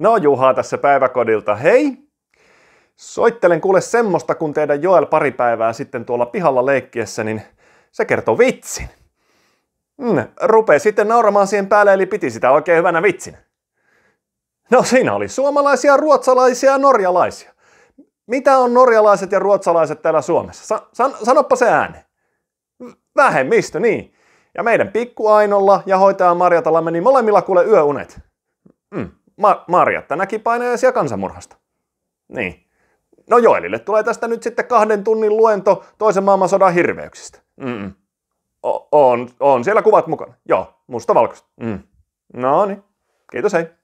No Juha tässä päiväkodilta, hei! Soittelen kuule semmoista, kun teidän Joel pari päivää sitten tuolla pihalla leikkiessä, niin se kertoo vitsin. Mm, rupee sitten nauramaan siihen päälle, eli piti sitä oikein hyvänä vitsin. No siinä oli suomalaisia, ruotsalaisia ja norjalaisia. Mitä on norjalaiset ja ruotsalaiset täällä Suomessa? Sa- san- sanoppa se ääne. Vähemmistö, niin. Ja meidän pikkuainolla ja hoitaja Marjatalla meni molemmilla kuule yöunet. Mm. Ma- tänäkin näki painajaisia kansanmurhasta. Niin. No Joelille tulee tästä nyt sitten kahden tunnin luento toisen maailmansodan hirveyksistä. Mm-mm. O- on, on siellä kuvat mukana. Joo, musta valkoista. Mm. No niin. Kiitos, hei.